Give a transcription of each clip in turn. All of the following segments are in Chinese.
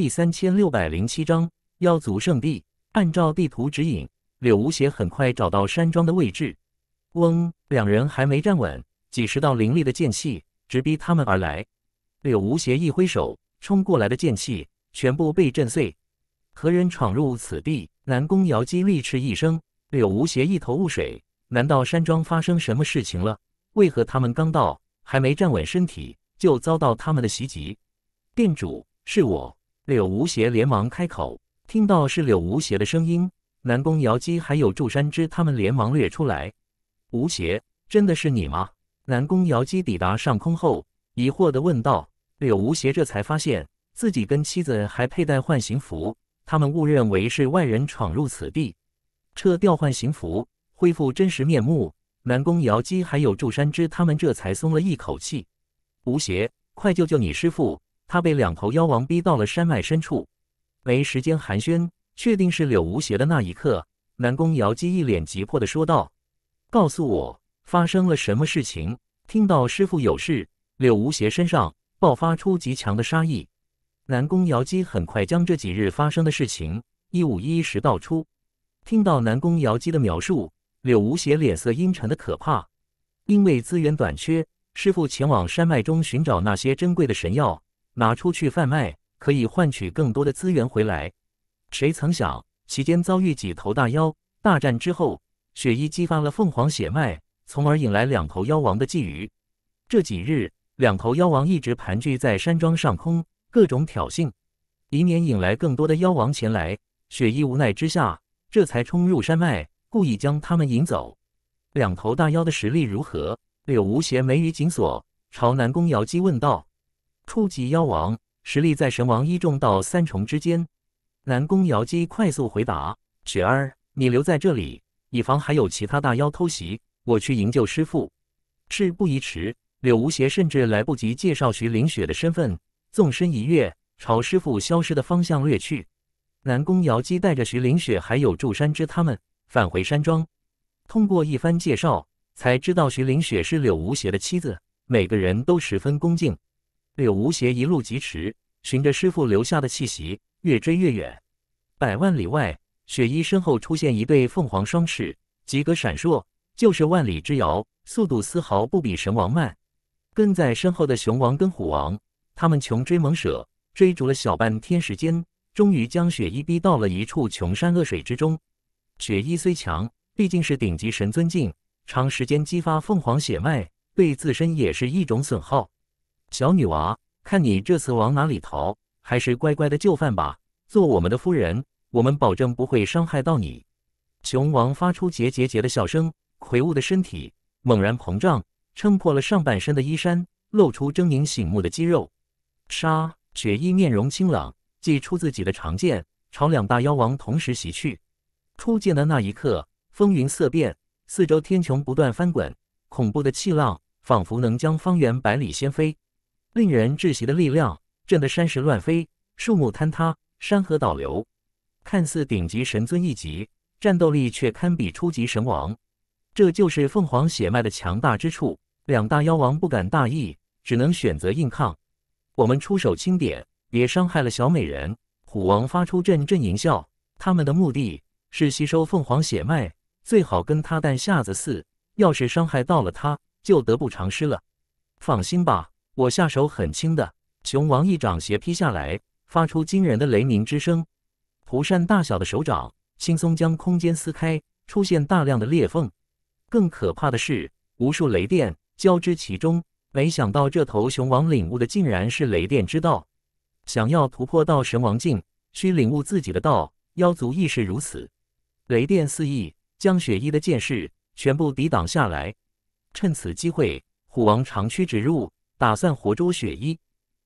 第三千六百零七章妖族圣地。按照地图指引，柳无邪很快找到山庄的位置。嗡！两人还没站稳，几十道凌厉的剑气直逼他们而来。柳无邪一挥手，冲过来的剑气全部被震碎。何人闯入此地？南宫瑶姬厉斥一声。柳无邪一头雾水，难道山庄发生什么事情了？为何他们刚到，还没站稳身体，就遭到他们的袭击？店主，是我。柳无邪连忙开口，听到是柳无邪的声音，南宫瑶姬还有祝山之他们连忙掠出来。吴邪，真的是你吗？南宫瑶姬抵达上空后，疑惑的问道。柳无邪这才发现自己跟妻子还佩戴换形符，他们误认为是外人闯入此地。撤掉换形符，恢复真实面目。南宫瑶姬还有祝山之他们这才松了一口气。吴邪，快救救你师傅！他被两头妖王逼到了山脉深处，没时间寒暄。确定是柳无邪的那一刻，南宫瑶姬一脸急迫地说道：“告诉我发生了什么事情！”听到师傅有事，柳无邪身上爆发出极强的杀意。南宫瑶姬很快将这几日发生的事情一五一十道出。听到南宫瑶姬的描述，柳无邪脸色阴沉的可怕。因为资源短缺，师傅前往山脉中寻找那些珍贵的神药。拿出去贩卖，可以换取更多的资源回来。谁曾想，其间遭遇几头大妖大战之后，雪衣激发了凤凰血脉，从而引来两头妖王的觊觎。这几日，两头妖王一直盘踞在山庄上空，各种挑衅，以免引来更多的妖王前来。雪衣无奈之下，这才冲入山脉，故意将他们引走。两头大妖的实力如何？柳无邪眉宇紧锁，朝南宫瑶姬问道。初级妖王实力在神王一重到三重之间。南宫瑶姬快速回答：“雪儿，你留在这里，以防还有其他大妖偷袭。我去营救师傅。”事不宜迟，柳无邪甚至来不及介绍徐凌雪的身份，纵身一跃，朝师傅消失的方向掠去。南宫瑶姬带着徐凌雪还有祝山之他们返回山庄。通过一番介绍，才知道徐凌雪是柳无邪的妻子，每个人都十分恭敬。柳无邪一路疾驰，循着师傅留下的气息，越追越远。百万里外，雪衣身后出现一对凤凰双翅，及格闪烁，就是万里之遥，速度丝毫不比神王慢。跟在身后的熊王跟虎王，他们穷追猛舍，追逐了小半天时间，终于将雪衣逼到了一处穷山恶水之中。雪衣虽强，毕竟是顶级神尊境，长时间激发凤凰血脉，对自身也是一种损耗。小女娃，看你这次往哪里逃？还是乖乖的就范吧，做我们的夫人，我们保证不会伤害到你。熊王发出桀桀桀的笑声，魁梧的身体猛然膨胀，撑破了上半身的衣衫，露出狰狞醒目的肌肉。杀！雪衣面容清朗，祭出自己的长剑，朝两大妖王同时袭去。出剑的那一刻，风云色变，四周天穹不断翻滚，恐怖的气浪仿佛能将方圆百里掀飞。令人窒息的力量，震得山石乱飞，树木坍塌，山河倒流。看似顶级神尊一级，战斗力却堪比初级神王。这就是凤凰血脉的强大之处。两大妖王不敢大意，只能选择硬抗。我们出手轻点，别伤害了小美人。虎王发出阵阵淫笑。他们的目的是吸收凤凰血脉，最好跟他带下子嗣。要是伤害到了他，就得不偿失了。放心吧。我下手很轻的，熊王一掌斜劈下来，发出惊人的雷鸣之声。蒲扇大小的手掌，轻松将空间撕开，出现大量的裂缝。更可怕的是，无数雷电交织其中。没想到这头熊王领悟的竟然是雷电之道。想要突破到神王境，需领悟自己的道。妖族亦是如此。雷电四溢，将雪衣的剑士全部抵挡下来。趁此机会，虎王长驱直入。打算活捉雪衣，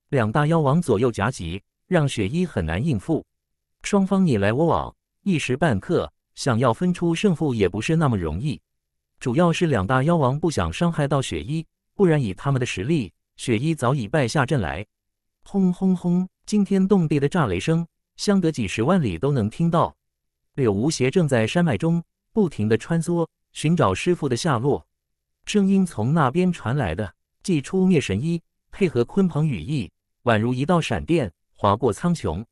两大妖王左右夹击，让雪衣很难应付。双方你来我往，一时半刻想要分出胜负也不是那么容易。主要是两大妖王不想伤害到雪衣，不然以他们的实力，雪衣早已败下阵来。轰轰轰！惊天动地的炸雷声，相隔几十万里都能听到。柳无邪正在山脉中不停的穿梭，寻找师傅的下落。声音从那边传来的。祭出灭神衣，配合鲲鹏羽翼，宛如一道闪电划过苍穹。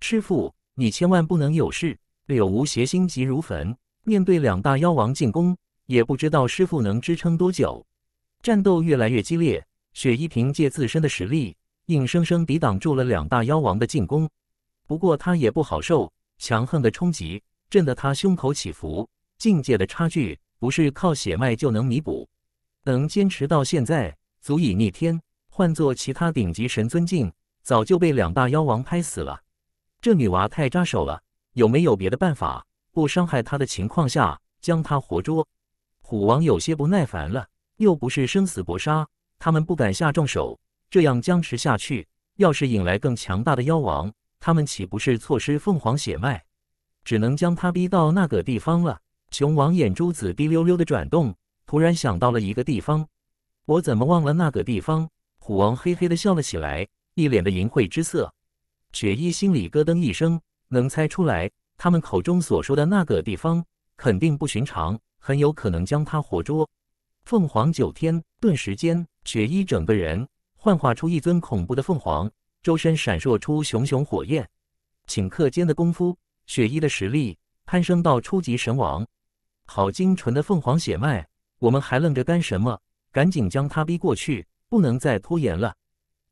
师傅，你千万不能有事！柳无邪心急如焚，面对两大妖王进攻，也不知道师傅能支撑多久。战斗越来越激烈，雪衣凭借自身的实力，硬生生抵挡住了两大妖王的进攻。不过他也不好受，强横的冲击震得他胸口起伏。境界的差距不是靠血脉就能弥补，能坚持到现在。足以逆天，换做其他顶级神尊境，早就被两大妖王拍死了。这女娃太扎手了，有没有别的办法，不伤害她的情况下将她活捉？虎王有些不耐烦了，又不是生死搏杀，他们不敢下重手。这样僵持下去，要是引来更强大的妖王，他们岂不是错失凤凰血脉？只能将她逼到那个地方了。熊王眼珠子滴溜溜的转动，突然想到了一个地方。我怎么忘了那个地方？虎王嘿嘿的笑了起来，一脸的淫秽之色。雪衣心里咯噔一声，能猜出来，他们口中所说的那个地方肯定不寻常，很有可能将他活捉。凤凰九天，顿时间，雪衣整个人幻化出一尊恐怖的凤凰，周身闪烁出熊熊火焰。顷刻间的功夫，雪衣的实力攀升到初级神王。好精纯的凤凰血脉，我们还愣着干什么？赶紧将他逼过去，不能再拖延了。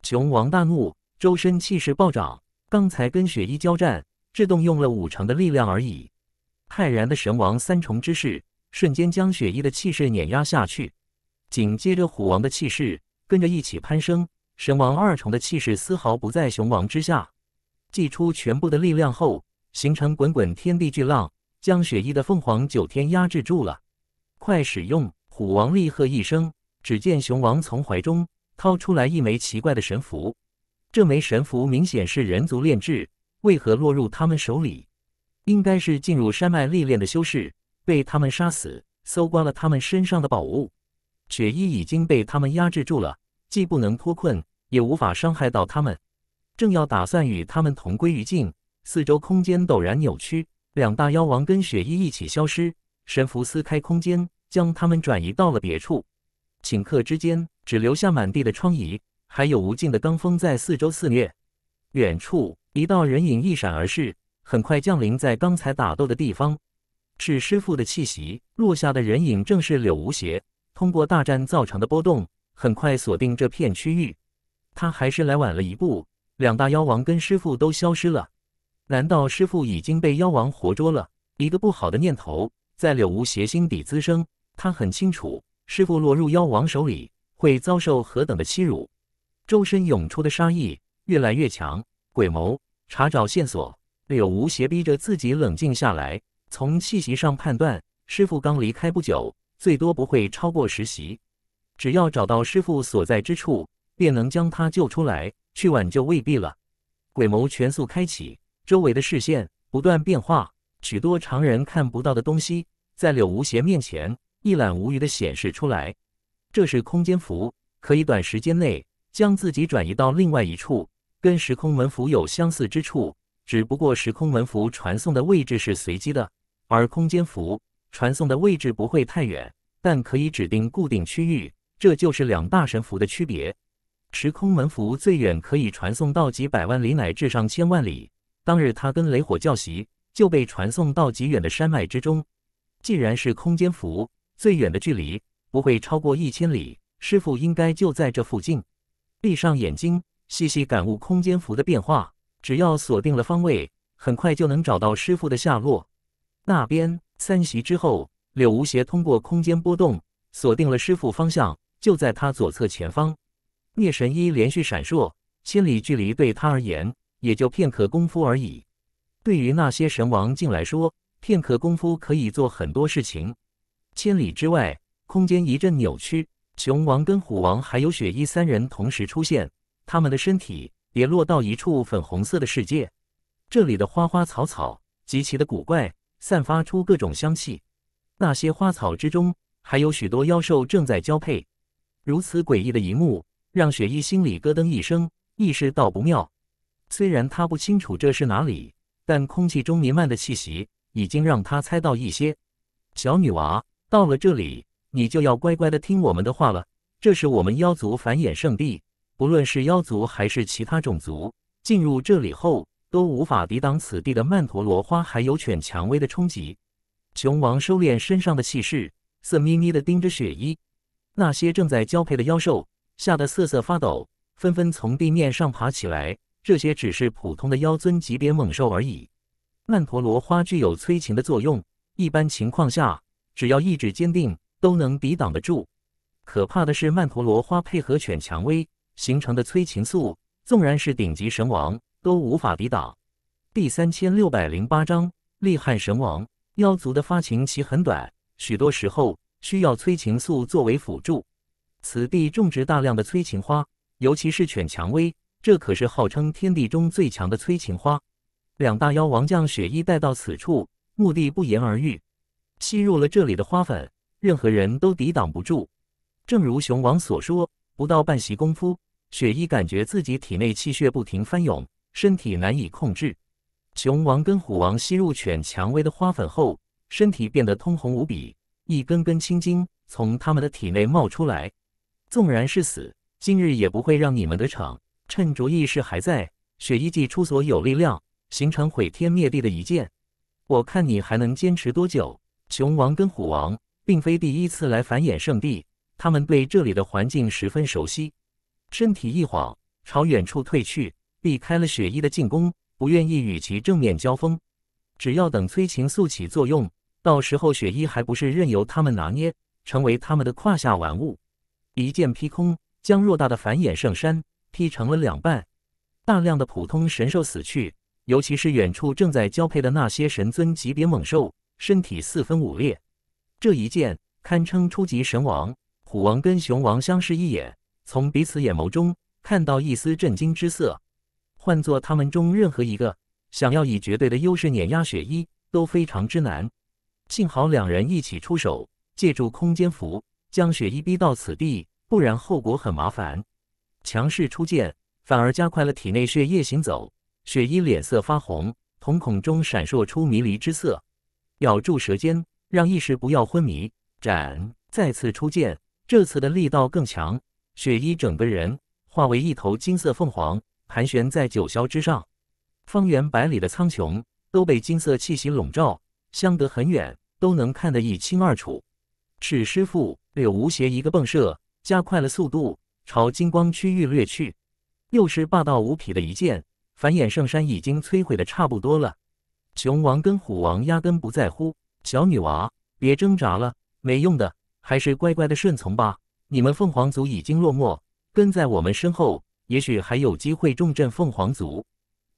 熊王大怒，周身气势暴涨。刚才跟雪衣交战，只动用了五成的力量而已。骇然的神王三重之势，瞬间将雪衣的气势碾压下去。紧接着虎王的气势跟着一起攀升，神王二重的气势丝毫不在熊王之下。祭出全部的力量后，形成滚滚天地巨浪，将雪衣的凤凰九天压制住了。快使用！虎王厉喝一声。只见熊王从怀中掏出来一枚奇怪的神符，这枚神符明显是人族炼制，为何落入他们手里？应该是进入山脉历练的修士被他们杀死，搜刮了他们身上的宝物。雪衣已经被他们压制住了，既不能脱困，也无法伤害到他们。正要打算与他们同归于尽，四周空间陡然扭曲，两大妖王跟雪衣一起消失，神符撕开空间，将他们转移到了别处。顷刻之间，只留下满地的疮痍，还有无尽的罡风在四周肆虐。远处一道人影一闪而逝，很快降临在刚才打斗的地方。是师傅的气息落下的人影，正是柳无邪。通过大战造成的波动，很快锁定这片区域。他还是来晚了一步，两大妖王跟师傅都消失了。难道师傅已经被妖王活捉了？一个不好的念头在柳无邪心底滋生。他很清楚。师傅落入妖王手里，会遭受何等的欺辱？周身涌出的杀意越来越强。鬼谋查找线索，柳无邪逼着自己冷静下来。从气息上判断，师傅刚离开不久，最多不会超过十席。只要找到师傅所在之处，便能将他救出来，去挽救未必了。鬼谋全速开启，周围的视线不断变化，许多常人看不到的东西，在柳无邪面前。一览无余地显示出来，这是空间符，可以短时间内将自己转移到另外一处，跟时空门符有相似之处，只不过时空门符传送的位置是随机的，而空间符传送的位置不会太远，但可以指定固定区域，这就是两大神符的区别。时空门符最远可以传送到几百万里乃至上千万里，当日他跟雷火教习就被传送到极远的山脉之中，既然是空间符。最远的距离不会超过一千里，师傅应该就在这附近。闭上眼睛，细细感悟空间符的变化。只要锁定了方位，很快就能找到师傅的下落。那边三席之后，柳无邪通过空间波动锁定了师傅方向，就在他左侧前方。聂神医连续闪烁，千里距离对他而言也就片刻功夫而已。对于那些神王境来说，片刻功夫可以做很多事情。千里之外，空间一阵扭曲，熊王、跟虎王还有雪衣三人同时出现，他们的身体跌落到一处粉红色的世界。这里的花花草草极其的古怪，散发出各种香气。那些花草之中，还有许多妖兽正在交配。如此诡异的一幕，让雪衣心里咯噔一声，意识到不妙。虽然他不清楚这是哪里，但空气中弥漫的气息已经让他猜到一些。小女娃。到了这里，你就要乖乖的听我们的话了。这是我们妖族繁衍圣地，不论是妖族还是其他种族，进入这里后都无法抵挡此地的曼陀罗花还有犬蔷薇的冲击。雄王收敛身上的气势，色眯眯的盯着雪衣。那些正在交配的妖兽吓得瑟瑟发抖，纷纷从地面上爬起来。这些只是普通的妖尊级别猛兽而已。曼陀罗花具有催情的作用，一般情况下。只要意志坚定，都能抵挡得住。可怕的是，曼陀罗花配合犬蔷薇形成的催情素，纵然是顶级神王都无法抵挡。第三千六百零八章：厉害神王。妖族的发情期很短，许多时候需要催情素作为辅助。此地种植大量的催情花，尤其是犬蔷薇，这可是号称天地中最强的催情花。两大妖王将雪衣带到此处，目的不言而喻。吸入了这里的花粉，任何人都抵挡不住。正如雄王所说，不到半息功夫，雪衣感觉自己体内气血不停翻涌，身体难以控制。雄王跟虎王吸入犬蔷薇的花粉后，身体变得通红无比，一根根青筋从他们的体内冒出来。纵然是死，今日也不会让你们得逞。趁着意识还在，雪衣祭出所有力量，形成毁天灭地的一剑。我看你还能坚持多久？熊王跟虎王并非第一次来繁衍圣地，他们对这里的环境十分熟悉。身体一晃，朝远处退去，避开了雪衣的进攻，不愿意与其正面交锋。只要等催情素起作用，到时候雪衣还不是任由他们拿捏，成为他们的胯下玩物。一剑劈空，将偌大的繁衍圣山劈成了两半，大量的普通神兽死去，尤其是远处正在交配的那些神尊级别猛兽。身体四分五裂，这一剑堪称初级神王虎王跟熊王相视一眼，从彼此眼眸中看到一丝震惊之色。换做他们中任何一个，想要以绝对的优势碾压雪衣都非常之难。幸好两人一起出手，借助空间符将雪衣逼到此地，不然后果很麻烦。强势出剑，反而加快了体内血液行走。雪衣脸色发红，瞳孔中闪烁出迷离之色。咬住舌尖，让意识不要昏迷。斩！再次出剑，这次的力道更强。雪衣整个人化为一头金色凤凰，盘旋在九霄之上，方圆百里的苍穹都被金色气息笼罩，相隔很远都能看得一清二楚。赤师父柳无邪一个迸射，加快了速度，朝金光区域掠去。又是霸道无匹的一剑，繁衍圣山已经摧毁的差不多了。熊王跟虎王压根不在乎，小女娃别挣扎了，没用的，还是乖乖的顺从吧。你们凤凰族已经落寞，跟在我们身后，也许还有机会重振凤凰族。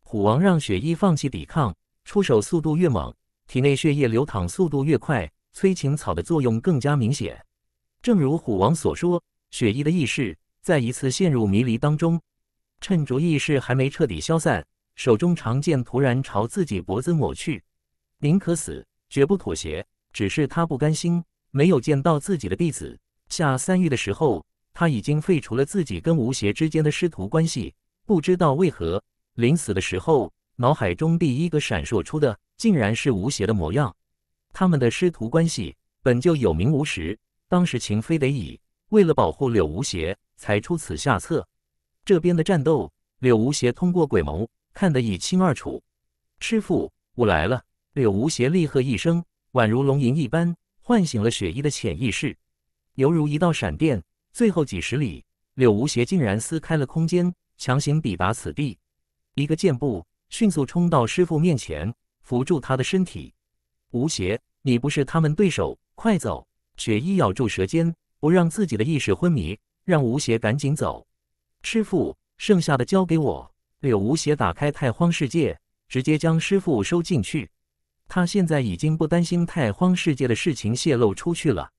虎王让雪衣放弃抵抗，出手速度越猛，体内血液流淌速度越快，催情草的作用更加明显。正如虎王所说，雪衣的意识再一次陷入迷离当中，趁着意识还没彻底消散。手中长剑突然朝自己脖子抹去，宁可死，绝不妥协。只是他不甘心，没有见到自己的弟子下三狱的时候，他已经废除了自己跟吴邪之间的师徒关系。不知道为何，临死的时候，脑海中第一个闪烁出的竟然是吴邪的模样。他们的师徒关系本就有名无实，当时情非得已，为了保护柳无邪，才出此下策。这边的战斗，柳无邪通过鬼谋。看得一清二楚，师傅，我来了！柳无邪厉喝一声，宛如龙吟一般，唤醒了雪衣的潜意识，犹如一道闪电。最后几十里，柳无邪竟然撕开了空间，强行抵达此地。一个箭步，迅速冲到师傅面前，扶住他的身体。无邪，你不是他们对手，快走！雪衣咬住舌尖，不让自己的意识昏迷，让吴邪赶紧走。师傅，剩下的交给我。柳无邪打开太荒世界，直接将师傅收进去。他现在已经不担心太荒世界的事情泄露出去了。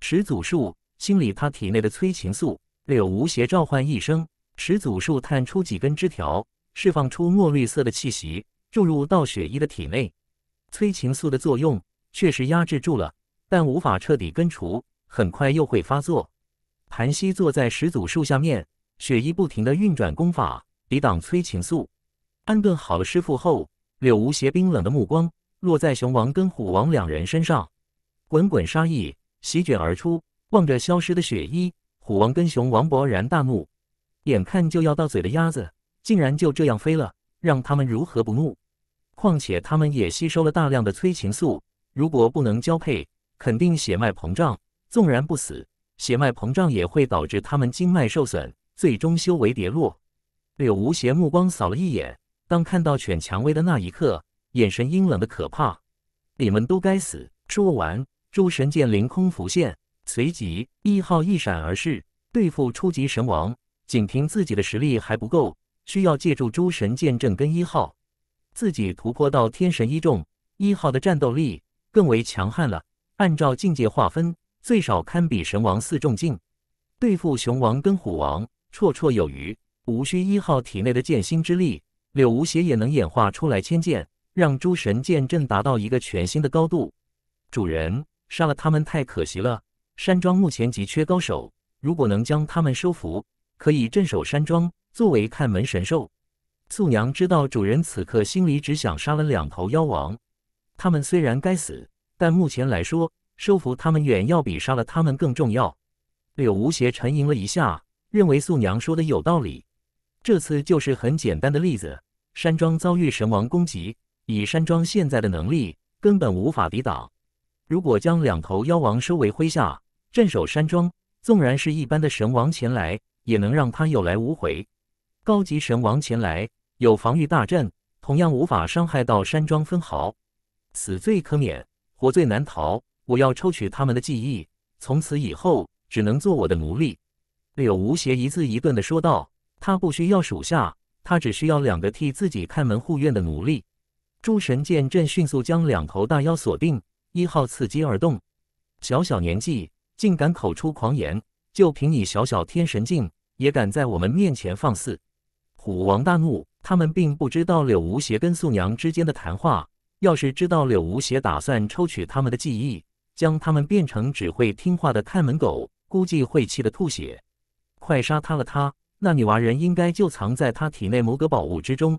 始祖树，清理他体内的催情素。柳无邪召唤一声，始祖树探出几根枝条，释放出墨绿色的气息，注入到雪衣的体内。催情素的作用确实压制住了，但无法彻底根除，很快又会发作。盘膝坐在始祖树下面，雪衣不停的运转功法。抵挡催情素，安顿好了师傅后，柳无邪冰冷的目光落在熊王跟虎王两人身上，滚滚杀意席卷而出。望着消失的雪衣，虎王跟熊王勃然大怒。眼看就要到嘴的鸭子，竟然就这样飞了，让他们如何不怒？况且他们也吸收了大量的催情素，如果不能交配，肯定血脉膨胀。纵然不死，血脉膨胀也会导致他们经脉受损，最终修为跌落。柳无邪目光扫了一眼，当看到犬蔷薇的那一刻，眼神阴冷的可怕。你们都该死！说完，诸神剑凌空浮现，随即一号一闪而逝。对付初级神王，仅凭自己的实力还不够，需要借助诸神剑阵跟一号。自己突破到天神一重，一号的战斗力更为强悍了。按照境界划分，最少堪比神王四重境，对付熊王跟虎王绰绰有余。无需一号体内的剑心之力，柳无邪也能演化出来千剑，让诸神剑阵达到一个全新的高度。主人杀了他们太可惜了。山庄目前急缺高手，如果能将他们收服，可以镇守山庄，作为看门神兽。素娘知道主人此刻心里只想杀了两头妖王，他们虽然该死，但目前来说，收服他们远要比杀了他们更重要。柳无邪沉吟了一下，认为素娘说的有道理。这次就是很简单的例子，山庄遭遇神王攻击，以山庄现在的能力根本无法抵挡。如果将两头妖王收为麾下，镇守山庄，纵然是一般的神王前来，也能让他有来无回。高级神王前来，有防御大阵，同样无法伤害到山庄分毫。死罪可免，活罪难逃。我要抽取他们的记忆，从此以后只能做我的奴隶。”柳无邪一字一顿地说道。他不需要属下，他只需要两个替自己看门护院的奴隶。诸神剑阵迅速将两头大妖锁定，一号伺机而动。小小年纪竟敢口出狂言，就凭你小小天神境也敢在我们面前放肆？虎王大怒，他们并不知道柳无邪跟素娘之间的谈话。要是知道柳无邪打算抽取他们的记忆，将他们变成只会听话的看门狗，估计会气得吐血。快杀他了他！那女娃人应该就藏在他体内某个宝物之中。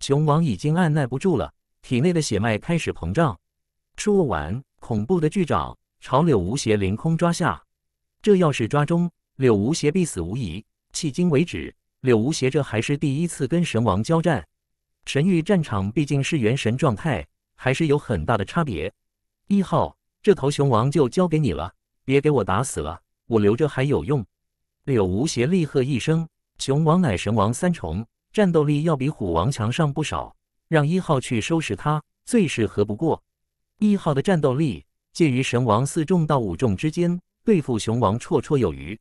熊王已经按耐不住了，体内的血脉开始膨胀。说完，恐怖的巨爪朝柳无邪凌空抓下。这要是抓中，柳无邪必死无疑。迄今为止，柳无邪这还是第一次跟神王交战。神域战场毕竟是元神状态，还是有很大的差别。一号，这头熊王就交给你了，别给我打死了，我留着还有用。柳无邪厉喝一声：“熊王乃神王三重，战斗力要比虎王强上不少。让一号去收拾他，最适合不过。”一号的战斗力介于神王四重到五重之间，对付熊王绰绰有余。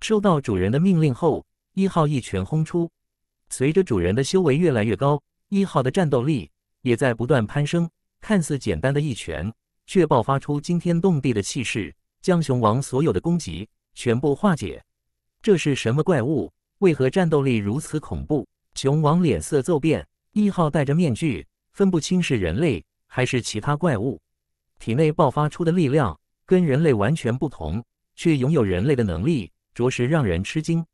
收到主人的命令后，一号一拳轰出。随着主人的修为越来越高，一号的战斗力也在不断攀升。看似简单的一拳，却爆发出惊天动地的气势，将熊王所有的攻击全部化解。这是什么怪物？为何战斗力如此恐怖？熊王脸色骤变，一号戴着面具，分不清是人类还是其他怪物。体内爆发出的力量跟人类完全不同，却拥有人类的能力，着实让人吃惊。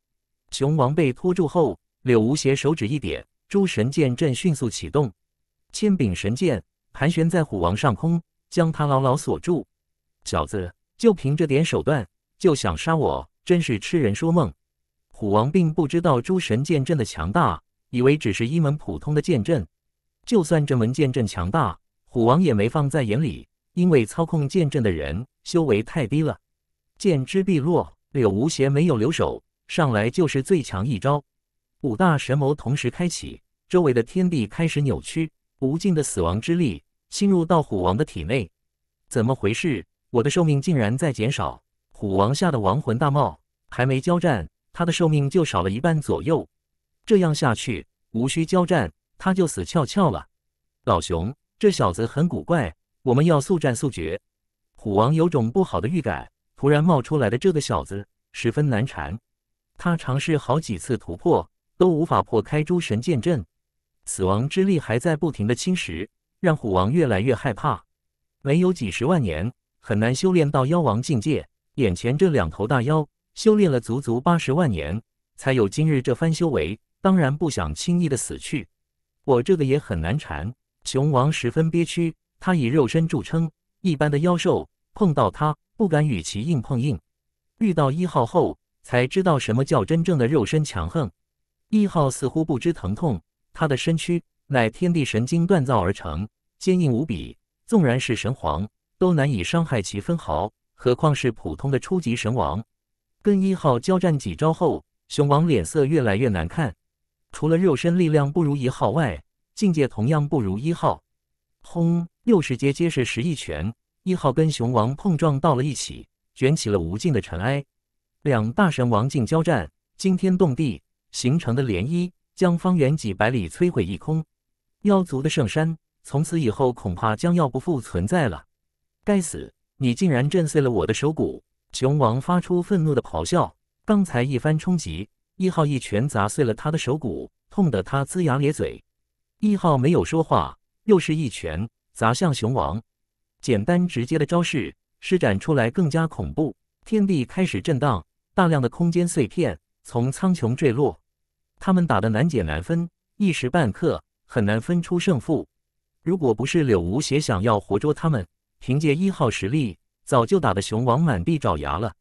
熊王被拖住后，柳无邪手指一点，诸神剑阵迅速启动，千柄神剑盘旋在虎王上空，将他牢牢锁住。小子，就凭这点手段就想杀我？真是痴人说梦！虎王并不知道诸神剑阵的强大，以为只是一门普通的剑阵。就算这门剑阵强大，虎王也没放在眼里，因为操控剑阵的人修为太低了。剑之必落，柳无邪没有留手，上来就是最强一招。五大神眸同时开启，周围的天地开始扭曲，无尽的死亡之力侵入到虎王的体内。怎么回事？我的寿命竟然在减少！虎王吓得亡魂大冒，还没交战，他的寿命就少了一半左右。这样下去，无需交战，他就死翘翘了。老熊，这小子很古怪，我们要速战速决。虎王有种不好的预感，突然冒出来的这个小子十分难缠。他尝试好几次突破，都无法破开诸神剑阵，死亡之力还在不停的侵蚀，让虎王越来越害怕。没有几十万年，很难修炼到妖王境界。眼前这两头大妖修炼了足足八十万年，才有今日这番修为，当然不想轻易的死去。我这个也很难缠，熊王十分憋屈。他以肉身著称，一般的妖兽碰到他不敢与其硬碰硬。遇到一号后，才知道什么叫真正的肉身强横。一号似乎不知疼痛，他的身躯乃天地神经锻造而成，坚硬无比，纵然是神皇都难以伤害其分毫。何况是普通的初级神王，跟一号交战几招后，熊王脸色越来越难看。除了肉身力量不如一号外，境界同样不如一号。轰！又十阶皆是十一拳，一号跟熊王碰撞到了一起，卷起了无尽的尘埃。两大神王境交战，惊天动地，形成的涟漪将方圆几百里摧毁一空。妖族的圣山从此以后恐怕将要不复存在了。该死！你竟然震碎了我的手骨！熊王发出愤怒的咆哮。刚才一番冲击，一号一拳砸碎了他的手骨，痛得他龇牙咧嘴。一号没有说话，又是一拳砸向熊王。简单直接的招式施展出来更加恐怖，天地开始震荡，大量的空间碎片从苍穹坠落。他们打的难解难分，一时半刻很难分出胜负。如果不是柳无邪想要活捉他们，凭借一号实力，早就打的熊王满地找牙了。